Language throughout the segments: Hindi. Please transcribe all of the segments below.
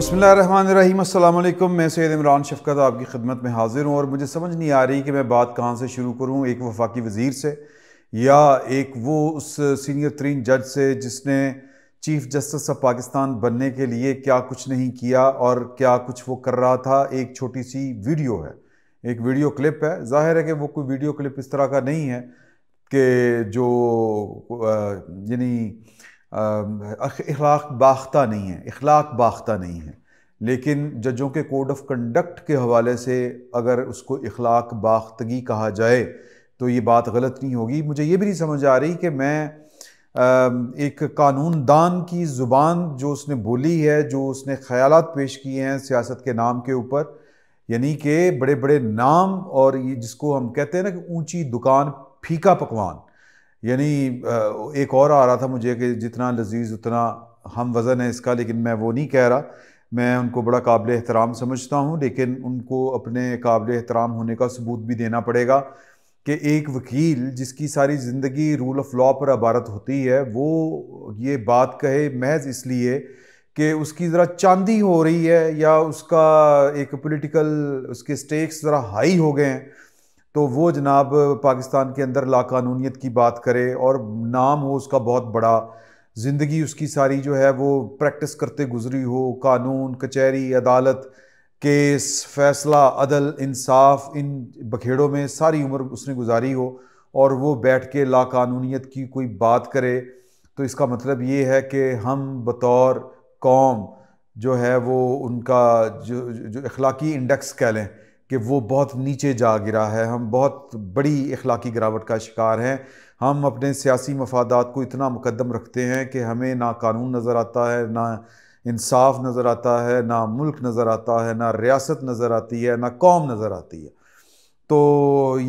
अस्सलाम अल्लाम मैं सैद इमरान शफकत आपकी खिदमत में हाज़िर हूँ और मुझे समझ नहीं आ रही कि मैं बात कहाँ से शुरू करूँ एक वफाकी वज़ीर से या एक वो उस सीनियर तरीन जज से जिसने चीफ़ जस्टिस ऑफ पाकिस्तान बनने के लिए क्या कुछ नहीं किया और क्या कुछ वो कर रहा था एक छोटी सी वीडियो है एक वीडियो क्लिप है जाहिर है कि वो कोई वीडियो क्लिप इस तरह का नहीं है कि जो यानी अखलाक बाख्ता नहीं है अखलाक बाख्ता नहीं है लेकिन जजों के कोड ऑफ कंडक्ट के हवाले से अगर उसको अखलाक बाख्तगी कहा जाए तो ये बात गलत नहीं होगी मुझे ये भी नहीं समझ आ रही कि मैं एक कानून दान की ज़ुबान जो उसने बोली है जो उसने ख्याल पेश किए हैं सियासत के नाम के ऊपर यानी कि बड़े बड़े नाम और ये जिसको हम कहते हैं ना कि ऊँची दुकान फीका पकवान यानी एक और आ रहा था मुझे कि जितना लजीज उतना हम वज़न है इसका लेकिन मैं वो नहीं कह रहा मैं उनको बड़ा काबिल एहतराम समझता हूँ लेकिन उनको अपने काबिल एहतराम होने का सबूत भी देना पड़ेगा कि एक वकील जिसकी सारी ज़िंदगी रूल ऑफ लॉ पर अबारत होती है वो ये बात कहे महज इसलिए कि उसकी ज़रा चांदी हो रही है या उसका एक पॉलिटिकल उसके स्टेक्स ज़रा हाई हो गए हैं तो वो जनाब पाकिस्तान के अंदर लाकानूनीत की बात करे और नाम हो उसका बहुत बड़ा ज़िंदगी उसकी सारी जो है वो प्रैक्टिस करते गुजरी हो कानून कचहरी अदालत केस फैसला अदल इंसाफ इन बखेड़ों में सारी उम्र उसने गुजारी हो और वो बैठ के लाकानूनीत की कोई बात करे तो इसका मतलब ये है कि हम बतौर कौम जो है वो उनका जो जो इखलाकी इंडेक्स कह लें कि वो बहुत नीचे जा गिरा है हम बहुत बड़ी अखलाकी गिरावट का शिकार हैं हम अपने सियासी मफादात को इतना मुकदम रखते हैं कि हमें ना कानून नज़र आता है ना इंसाफ नज़र आता है ना मुल्क नज़र आता है ना रियासत नज़र आती है ना कौम नज़र आती है तो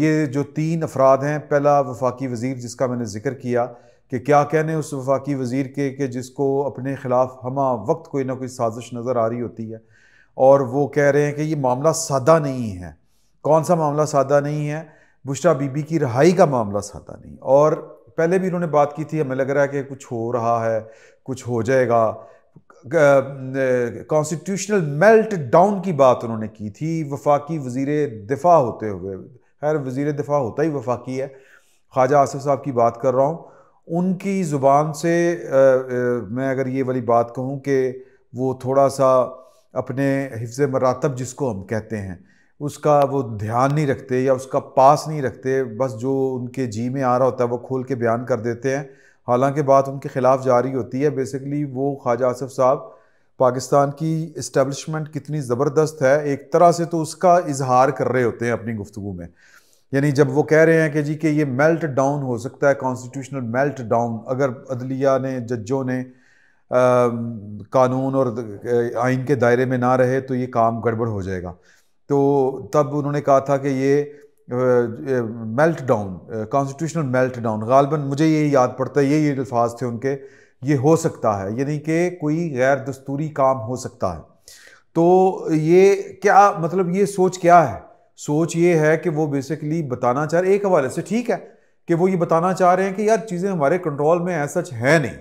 ये जो तीन अफराद हैं पहला वफाकी वज़ी जिसका मैंने ज़िक्र किया कि क्या कहने उस वफाकी वज़ी के कि जिसको अपने ख़िलाफ़ हम वक्त कोई ना कोई साजिश नज़र आ रही होती है और वो कह रहे हैं कि ये मामला सादा नहीं है कौन सा मामला सादा नहीं है बुशरा बीबी की रहाई का मामला सादा नहीं और पहले भी इन्होंने बात की थी हमें लग रहा है कि कुछ हो रहा है कुछ हो जाएगा कॉन्स्टिट्यूशनल मेल्ट डाउन की बात उन्होंने की थी वफाकी वजीर दिफा होते हुए खैर वजीर दिफा होता ही वफाकी है ख्वाजा आसफ़ साहब की बात कर रहा हूँ उनकी ज़ुबान से आ, आ, मैं अगर ये वाली बात कहूँ कि वो थोड़ा सा अपने हिफ्ज़ मरातब जिसको हम कहते हैं उसका वो ध्यान नहीं रखते या उसका पास नहीं रखते बस जो उनके जी में आ रहा होता है वो खोल के बयान कर देते हैं हालांकि बात उनके ख़िलाफ़ जारी होती है बेसिकली वो ख्वाजा आसफ़ साहब पाकिस्तान की इस्टबलिशमेंट कितनी ज़बरदस्त है एक तरह से तो उसका इजहार कर रहे होते हैं अपनी गुफ्तु में यानी जब वो कह रहे हैं कि जी कि ये मेल्ट डाउन हो सकता है कॉन्स्टिट्यूशनल मेल्ट डाउन अगर अदलिया ने जजों ने कानून और आइन के दायरे में ना रहे तो ये काम गड़बड़ हो जाएगा तो तब उन्होंने कहा था कि ये melt down constitutional melt down गालबन मुझे ये याद पड़ता है ये ये अल्फाज थे उनके ये हो सकता है यानी कि कोई गैर दस्तूरी काम हो सकता है तो ये क्या मतलब ये सोच क्या है सोच ये है कि वो बेसिकली बताना चाह रहे एक हवाले से ठीक है कि वो ये बताना चाह रहे हैं कि यार चीज़ें हमारे कंट्रोल में ऐसा है नहीं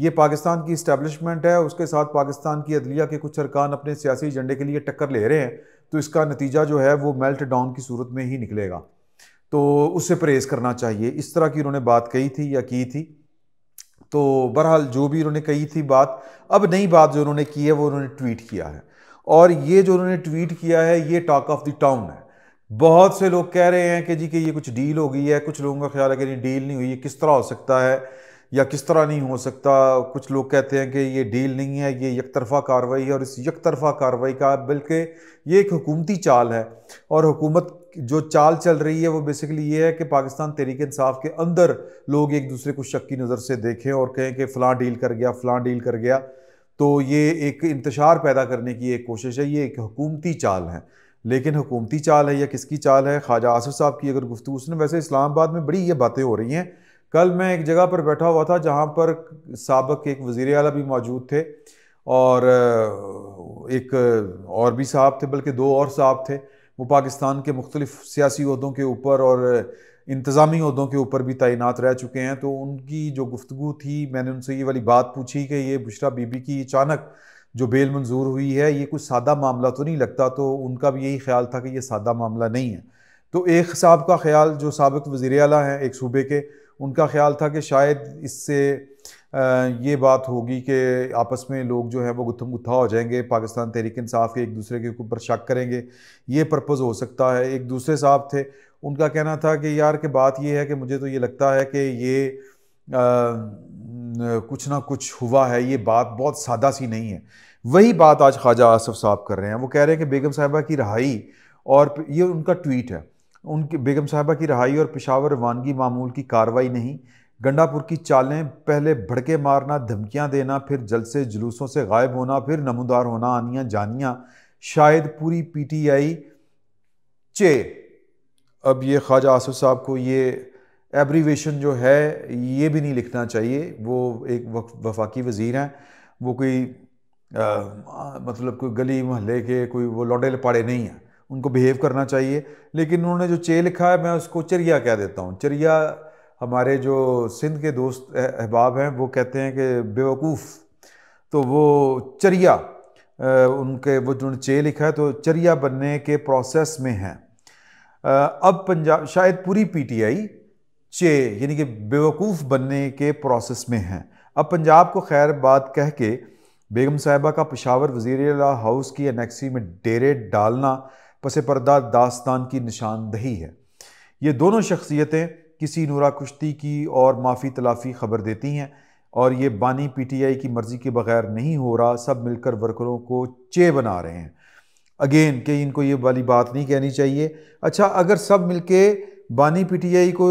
ये पाकिस्तान की इस्टेबलिशमेंट है उसके साथ पाकिस्तान की अदलिया के कुछ अरकान अपने सियासी एजेंडे के लिए टक्कर ले रहे हैं तो इसका नतीजा जो है वो मेल्ट डाउन की सूरत में ही निकलेगा तो उससे परहेज़ करना चाहिए इस तरह की उन्होंने बात कही थी या की थी तो बहरहाल जो भी उन्होंने कही थी बात अब नई बात जो उन्होंने की है वो उन्होंने ट्वीट किया है और ये जो उन्होंने ट्वीट किया है ये टॉक ऑफ द टाउन है बहुत से लोग कह रहे हैं कि जी कि ये कुछ डील हो गई है कुछ लोगों का ख्याल है कि नहीं डील नहीं हुई है किस तरह हो सकता है या किस तरह नहीं हो सकता कुछ लोग कहते हैं कि ये डील नहीं है ये यकतरफा तरफा कार्रवाई है और इस यक तरफा कार्रवाई का बल्कि ये एक हुकूमती चाल है और हुकूमत जो चाल चल रही है वो बेसिकली ये है कि पाकिस्तान तहरीक इंसाफ के अंदर लोग एक दूसरे को शक की नज़र से देखें और कहें कि फ़लाँ डील कर गया फ़लाँ डील कर गया तो ये एक इंतशार पैदा करने की एक कोशिश है ये एक हुकूमती चाल है लेकिन हुकूमती चाल है या किसकी चाल है ख्वाजा आसफ़ साहब की अगर गुफ्तु उसने वैसे इस्लामाबाद में बड़ी ये बातें हो रही हैं कल मैं एक जगह पर बैठा हुआ था जहाँ पर सबक एक वज़ी अला भी मौजूद थे और एक और भी साहब थे बल्कि दो और साहब थे वो पाकिस्तान के मुख्तलिफ सियासी अहदों के ऊपर और इंतज़ामी अहदों के ऊपर भी तैनात रह चुके हैं तो उनकी जो गुफ्तु थी मैंने उनसे ये वाली बात पूछी कि ये बुशरा बीबी की अचानक जो बेल मंजूर हुई है ये कुछ सादा मामला तो नहीं लगता तो उनका भी यही ख्याल था कि ये सादा मामला नहीं है तो एक साहब का ख्याल जो सबक वज़ी अला हैं एक सूबे के उनका ख्याल था कि शायद इससे ये बात होगी कि आपस में लोग जो है वो गुत्थम गुत्था हो जाएंगे पाकिस्तान तहरीक इंसाफ के एक दूसरे के ऊपर शक करेंगे ये पर्पज़ हो सकता है एक दूसरे साहब थे उनका कहना था कि यार कि बात ये है कि मुझे तो ये लगता है कि ये आ, कुछ ना कुछ हुआ है ये बात बहुत सादा सी नहीं है वही बात आज ख्वाजा आसफ साहब कर रहे हैं वो कह रहे हैं कि बेगम साहिबा की रहाई और ये उनका ट्वीट है उनके बेगम साहबा की रहाई और पिशावर रवानगी मामूल की कार्रवाई नहीं गंडापुर की चालें पहले भड़के मारना धमकियां देना फिर जलसे जुलूसों से गायब होना फिर नमोदार होना आनियां जानियां शायद पूरी पीटीआई चे अब ये ख्वाजा आसू साहब को ये एब्रीवेशन जो है ये भी नहीं लिखना चाहिए वो एक वफाकी वज़ीर हैं वो कोई आ, मतलब कोई गली मोहल्ले के कोई वो लौटे लपाड़े नहीं हैं उनको बिहेव करना चाहिए लेकिन उन्होंने जो चे लिखा है मैं उसको चिरिया कह देता हूँ चिरिया हमारे जो सिंध के दोस्त अहबाब हैं वो कहते हैं कि बेवकूफ़ तो वो चरिया उनके वो जो चे लिखा है तो चरिया बनने के प्रोसेस में हैं अब पंजाब शायद पूरी पीटीआई चे यानी कि बेवकूफ़ बनने के प्रोसेस में हैं अब पंजाब को खैर बात कह के बेगम साहिबा का पेशावर वजीर हाउस की एनेक्सी में डेरे डालना पस पर्दा दास्तान की निशानदही है ये दोनों शख्सियतें किसी नूरा कुश्ती की और माफ़ी तलाफ़ी खबर देती हैं और ये बानी पीटीआई की मर्ज़ी के बगैर नहीं हो रहा सब मिलकर वर्करों को चे बना रहे हैं अगेन कि इनको ये वाली बात नहीं कहनी चाहिए अच्छा अगर सब मिलके बानी पीटीआई को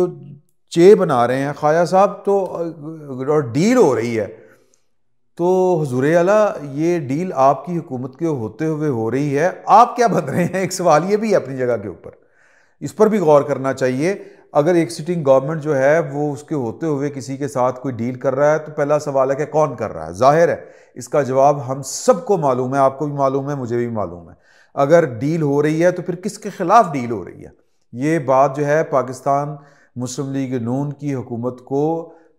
चे बना रहे हैं खाया साहब तो और डील हो रही है तो हजूर अला ये डील आपकी हुकूमत के होते हुए हो रही है आप क्या बन रहे हैं एक सवाल ये भी है अपनी जगह के ऊपर इस पर भी गौर करना चाहिए अगर एक सिटिंग गवर्नमेंट जो है वो उसके होते हुए किसी के साथ कोई डील कर रहा है तो पहला सवाल है कि कौन कर रहा है जाहिर है इसका जवाब हम सबको मालूम है आपको भी मालूम है मुझे भी मालूम है अगर डील हो रही है तो फिर किसके ख़िलाफ़ डील हो रही है ये बात जो है पाकिस्तान मुस्लिम लीग नून की हुकूमत को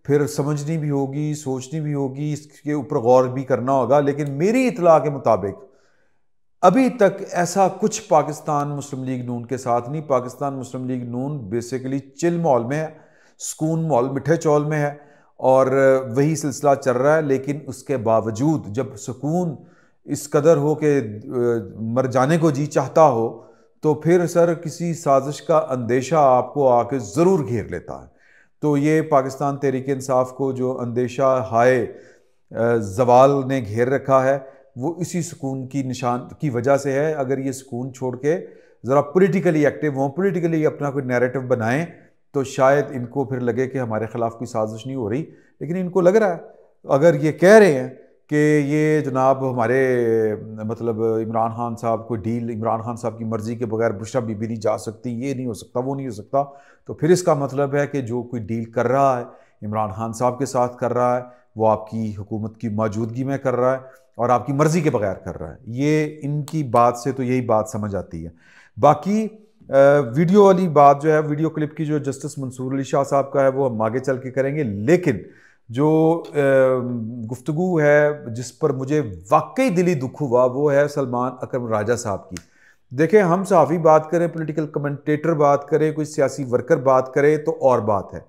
फिर समझनी भी होगी सोचनी भी होगी इसके ऊपर गौर भी करना होगा लेकिन मेरी इतला के मुताबिक अभी तक ऐसा कुछ पाकिस्तान मुस्लिम लीग नून के साथ नहीं Pakistan Muslim League Noon basically chill mall में है सुकून मॉल मिठे चौल में है और वही सिलसिला चल रहा है लेकिन उसके बावजूद जब सुकून इस कदर हो कि मर जाने को जी चाहता हो तो फिर सर किसी साजिश का अंदेशा आपको आके ज़रूर घेर लेता है तो ये पाकिस्तान तहरीक इंसाफ को जो अंदेशा हाय जवाल ने घेर रखा है वो इसी सुकून की निशान की वजह से है अगर ये सुकून छोड़ के ज़रा पोलिटिकली एक्टिव हों पोलिटिकली अपना कोई नैरेटिव बनाएं तो शायद इनको फिर लगे कि हमारे ख़िलाफ़ कोई साजिश नहीं हो रही लेकिन इनको लग रहा है अगर ये कह रहे हैं कि ये जनाब हमारे मतलब इमरान खान साहब को डील इमरान खान साहब की मर्ज़ी के बगैर बुशा बीबी नहीं जा सकती ये नहीं हो सकता वो नहीं हो सकता तो फिर इसका मतलब है कि जो कोई डील कर रहा है इमरान खान साहब के साथ कर रहा है वो आपकी हुकूमत की मौजूदगी में कर रहा है और आपकी मर्ज़ी के बगैर कर रहा है ये इनकी बात से तो यही बात समझ आती है बाकी वीडियो वाली बात जो है वीडियो क्लिप की जो जस्टिस मंसूर अली शाह साहब का है वो हम आगे चल के करेंगे लेकिन जो गुफ्तु है जिस पर मुझे वाकई दिली दुख हुआ वो है सलमान अकरम राजा साहब की देखें हम सहाफ़ी बात करें पोलिटिकल कमेंटेटर बात करें कोई सियासी वर्कर बात करें तो और बात है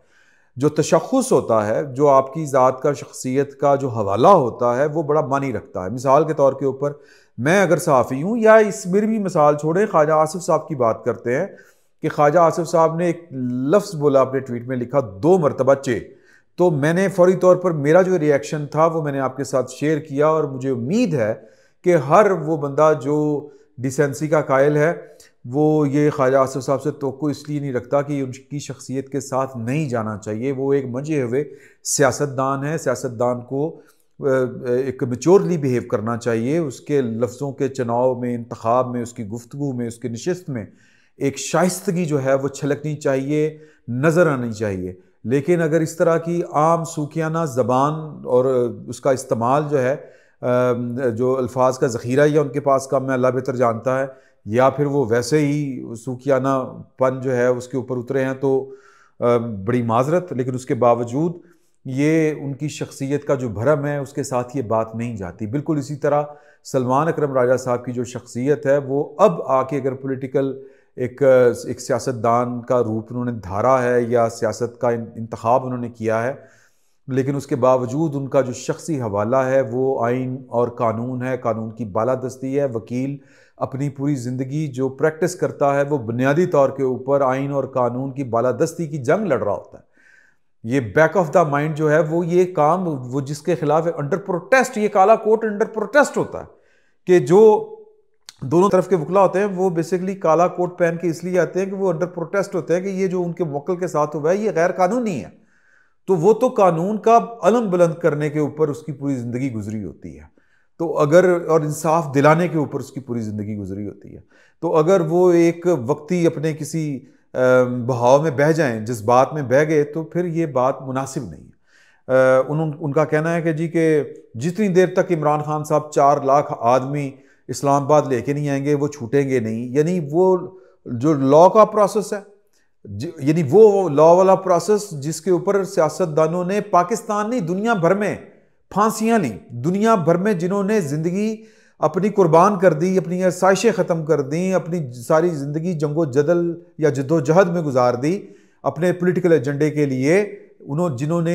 जो तशखस होता है जो आपकी ज़ात का शख्सियत का जो हवाला होता है वो बड़ा मानी रखता है मिसाल के तौर के ऊपर मैं अगर सहाफ़ी हूँ या इस मेरी भी मिसाल छोड़ें ख्वाजा आसफ़ साहब की बात करते हैं कि ख्वाजा आसफ़ साहब ने एक लफ्ज़ बोला अपने ट्वीट में लिखा दो मरतबा चे तो मैंने फौरी तौर पर मेरा जो रिएक्शन था वो मैंने आपके साथ शेयर किया और मुझे उम्मीद है कि हर वो बंदा जो डिसेंसी का कायल है वो ये ख्वाजा आसफ साहब से तो इसलिए नहीं रखता कि उनकी शख्सियत के साथ नहीं जाना चाहिए वो एक मंझे हुए सियासतदान है सियासतदान को एक मेचोरली बिहेव करना चाहिए उसके लफ्ज़ों के चुनाव में इंतखब में उसकी गुफ्तु में उसकी नशस्त में एक शाइस्तगी जो है वो छलकनी चाहिए नज़र आनी चाहिए लेकिन अगर इस तरह की आम सूखियाना ज़बान और उसका इस्तेमाल जो है जो अल्फाज का ज़ख़ीरा या उनके पास कम है अल्लाह बेहतर जानता है या फिर वो वैसे ही सूखियाना पन जो है उसके ऊपर उतरे हैं तो बड़ी माजरत लेकिन उसके बावजूद ये उनकी शख्सियत का जो भरम है उसके साथ ये बात नहीं जाती बिल्कुल इसी तरह सलमान अकरम राजा साहब की जो शख्सियत है वो अब आके अगर पोलिटिकल एक एक सियासतदान का रूप उन्होंने धारा है या सियासत का इंतखब उन्होंने किया है लेकिन उसके बावजूद उनका जो शख्सी हवाला है वो आइन और कानून है कानून की बालादस्ती है वकील अपनी पूरी ज़िंदगी जो प्रैक्टिस करता है वो बुनियादी तौर के ऊपर आइन और कानून की बालादस्ती की जंग लड़ रहा होता है ये बैक ऑफ द माइंड जो है वो ये काम वो जिसके खिलाफ अंडर प्रोटेस्ट ये काला कोट अंडर प्रोटेस्ट होता है कि जो दोनों तरफ के वकला होते हैं वो बेसिकली काला कोट पहन के इसलिए आते हैं कि वो अंडर प्रोटेस्ट होते हैं कि ये जो उनके वक्ल के साथ हुआ है ये गैर कानूनी है तो वो तो कानून का अलम बुलंद करने के ऊपर उसकी पूरी ज़िंदगी गुजरी होती है तो अगर और इंसाफ दिलाने के ऊपर उसकी पूरी ज़िंदगी गुजरी होती है तो अगर वो एक वक्ती अपने किसी बहाव में बह जाएँ जिस बात में बह गए तो फिर ये बात मुनासिब नहीं है उन, उनका कहना है कि जी के जितनी देर तक इमरान खान साहब चार लाख आदमी इस्लामाबाद लेके नहीं आएंगे वो छूटेंगे नहीं यानी वो जो लॉ का प्रोसेस है यानी वो लॉ वाला प्रोसेस जिसके ऊपर सियासतदानों ने पाकिस्तान नहीं दुनिया भर में फांसियाँ ली दुनिया भर में जिन्होंने ज़िंदगी अपनी कुर्बान कर दी अपनी साइशें ख़त्म कर दी अपनी सारी ज़िंदगी जंगो जदल या जद्दोजहद में गुजार दी अपने पोलिटिकल एजेंडे के लिए उन्होंने जिन्होंने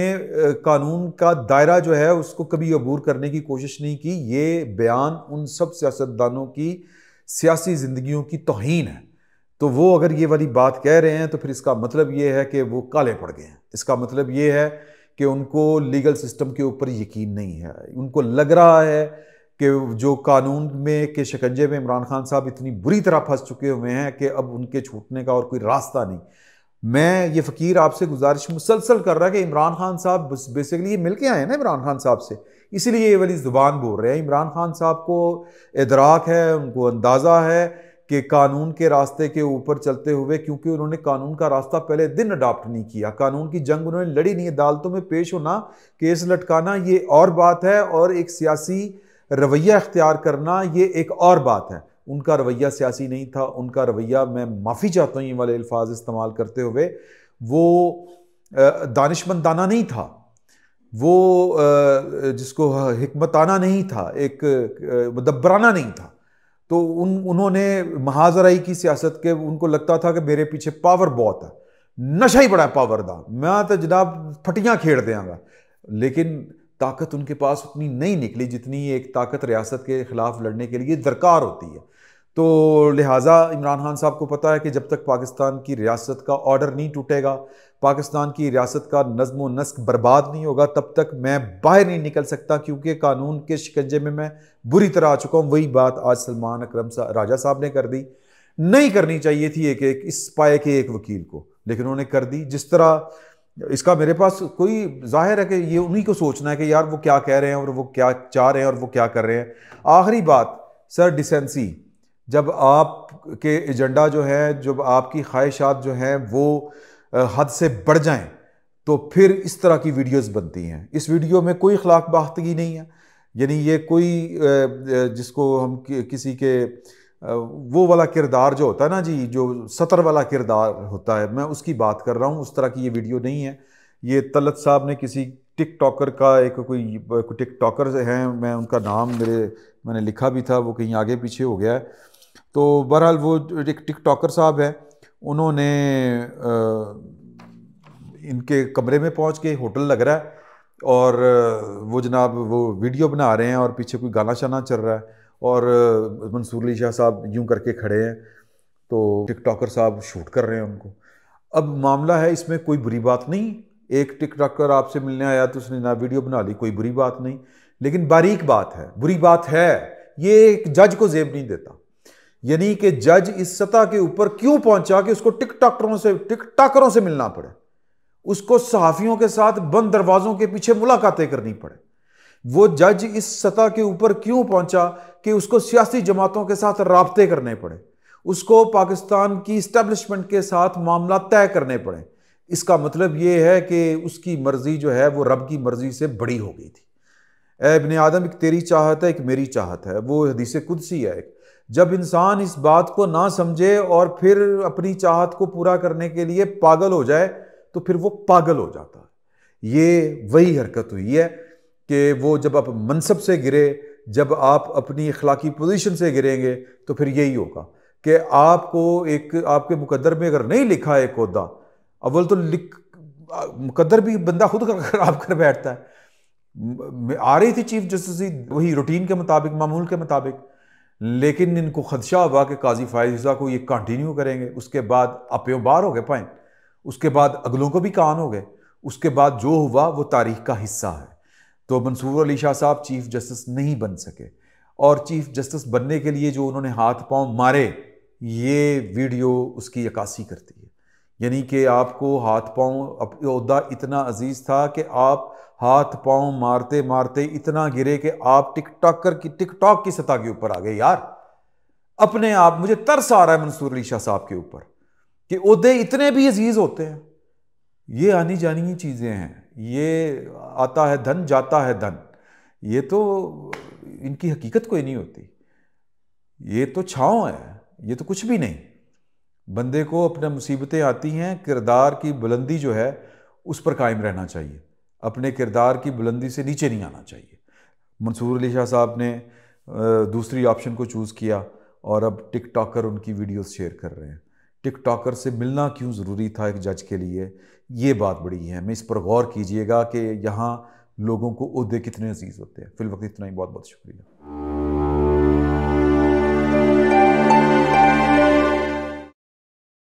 कानून का दायरा जो है उसको कभी अबूर करने की कोशिश नहीं की ये बयान उन सब सियासतदानों की सियासी ज़िंदगियों की तोहन है तो वो अगर ये वाली बात कह रहे हैं तो फिर इसका मतलब ये है कि वो काले पड़ गए हैं इसका मतलब ये है कि उनको लीगल सिस्टम के ऊपर यकीन नहीं है उनको लग रहा है कि जो कानून में के शिकंजे में इमरान खान साहब इतनी बुरी तरह फंस चुके हुए हैं कि अब उनके छूटने का और कोई रास्ता नहीं मैं ये फ़कीर आपसे गुजारिश मुसलसल कर रहा है कि इमरान खान साहब बेसिकली ये मिल के आए हैं ना इमरान खान साहब से इसीलिए ये वाली ज़ुबान बोल रहे हैं इमरान खान साहब को इदराक है उनको अंदाज़ा है कि कानून के रास्ते के ऊपर चलते हुए क्योंकि उन्होंने कानून का रास्ता पहले दिन अडाप्ट नहीं किया कानून की जंग उन्होंने लड़ी नहीं अदालतों में पेश होना केस लटकाना ये और बात है और एक सियासी रवैया इख्तियार करना ये एक और बात है उनका रवैया सियासी नहीं था उनका रवैया मैं माफ़ी चाहता हूँ ये वाले अल्फाज इस्तेमाल करते हुए वो दानिशमंदाना नहीं था वो जिसको हमताना नहीं था एक मदब्बराना नहीं था तो उन उन्होंने महाजराई की सियासत के उनको लगता था कि मेरे पीछे पावर बहुत है नशा ही बड़ा पावर का मैं तो जनाब फटियाँ खेड़ देंगा लेकिन ताकत उनके पास उतनी नहीं निकली जितनी एक ताकत रियासत के ख़िलाफ़ लड़ने के लिए दरकार होती है तो लिहाजा इमरान खान साहब को पता है कि जब तक पाकिस्तान की रियासत का ऑर्डर नहीं टूटेगा पाकिस्तान की रियासत का नज्म नस्क बर्बाद नहीं होगा तब तक मैं बाहर नहीं निकल सकता क्योंकि कानून के शिकंजे में मैं बुरी तरह आ चुका हूँ वही बात आज सलमान अक्रम सा, राजा साहब ने कर दी नहीं करनी चाहिए थी एक एक इस पाए के एक वकील को लेकिन उन्होंने कर दी जिस तरह इसका मेरे पास कोई जाहिर है कि ये उन्हीं को सोचना है कि यार वो क्या कह रहे हैं और वो क्या चाह रहे हैं और वो क्या कर रहे हैं आखिरी बात सर डिसेंसी जब आप के एजेंडा जो है जब आपकी ख्वाहिशात जो हैं वो हद से बढ़ जाएं तो फिर इस तरह की वीडियोस बनती हैं इस वीडियो में कोई अखलाक बाख्तगी नहीं है यानी ये कोई जिसको हम किसी के वो वाला किरदार जो होता है ना जी जो सतर वाला किरदार होता है मैं उसकी बात कर रहा हूँ उस तरह की ये वीडियो नहीं है ये तलत साहब ने किसी टिक टॉकर का एक कोई टिक टॉकर हैं मैं उनका नाम मेरे मैंने लिखा भी था वो कहीं आगे पीछे हो गया है तो बहरहाल वो एक टिकटॉकर साहब हैं उन्होंने आ, इनके कमरे में पहुंच के होटल लग रहा है और वो जनाब वो वीडियो बना रहे हैं और पीछे कोई गाना शाना चल रहा है और मंसूर अली शाह साहब यूं करके खड़े हैं तो टिकटॉकर साहब शूट कर रहे हैं उनको अब मामला है इसमें कोई बुरी बात नहीं एक टिकटॉकर आपसे मिलने आया तो उसने ना वीडियो बना ली कोई बुरी बात नहीं लेकिन बारीक बात है बुरी बात है ये एक जज को जेब नहीं देता यानी कि जज इस सतह के ऊपर क्यों पहुंचा कि उसको टिक टॉकरों से टिक टाकरों से मिलना पड़े उसको सहाफियों के साथ बंद दरवाजों के पीछे मुलाकातें करनी पड़े वो जज इस सतह के ऊपर क्यों पहुंचा कि उसको सियासी जमातों के साथ रबते करने पड़े उसको पाकिस्तान की इस्टेब्लिशमेंट के साथ मामला तय करने पड़े इसका मतलब ये है कि उसकी मर्ज़ी जो है वो रब की मर्ज़ी से बड़ी हो गई थी ए आदम एक तेरी चाहत है एक मेरी चाहत है वो हदीस कुदसी है एक जब इंसान इस बात को ना समझे और फिर अपनी चाहत को पूरा करने के लिए पागल हो जाए तो फिर वो पागल हो जाता है ये वही हरकत हुई है कि वो जब आप मनसब से गिरे जब आप अपनी अखलाकी पोजीशन से गिरेंगे तो फिर यही होगा कि आपको एक आपके मुकद्दर में अगर नहीं लिखा है कोदा अव्वल तो लिख मुकद्दर भी बंदा खुद खराब कर बैठता है आ रही थी चीफ जस्टिस वही रूटीन के मुताबिक मामूल के मुताबिक लेकिन इनको खदशा हुआ कि काजी फायजा को ये कंटिन्यू करेंगे उसके बाद अपयों बार हो गए पाएँ उसके बाद अगलों को भी कान हो गए उसके बाद जो हुआ वो तारीख का हिस्सा है तो मंसूर अली शाह साहब चीफ जस्टिस नहीं बन सके और चीफ जस्टिस बनने के लिए जो उन्होंने हाथ पांव मारे ये वीडियो उसकी अक्सी करती है यानी कि आपको हाथ पांव अपदा इतना अजीज़ था कि आप हाथ पांव मारते मारते इतना गिरे कि आप टॉक कर की टिकटॉक की सतह के ऊपर आ गए यार अपने आप मुझे तरस आ रहा है मंसूर अली शाह साहब के ऊपर कि उदे इतने भी अजीज होते हैं ये आनी जानी चीज़ें हैं ये आता है धन जाता है धन ये तो इनकी हकीकत कोई नहीं होती ये तो छाँव है ये तो कुछ भी नहीं बंदे को अपने मुसीबतें आती हैं किरदार की बुलंदी जो है उस पर कायम रहना चाहिए अपने किरदार की बुलंदी से नीचे नहीं आना चाहिए मंसूर अली शाह साहब ने दूसरी ऑप्शन को चूज़ किया और अब टिक उनकी वीडियोस शेयर कर रहे हैं टिक टॉकर से मिलना क्यों ज़रूरी था एक जज के लिए ये बात बड़ी है मैं इस पर गौर कीजिएगा कि यहाँ लोगों को उहदे कितने अजीज़ होते हैं वक्त इतना ही बहुत बहुत शुक्रिया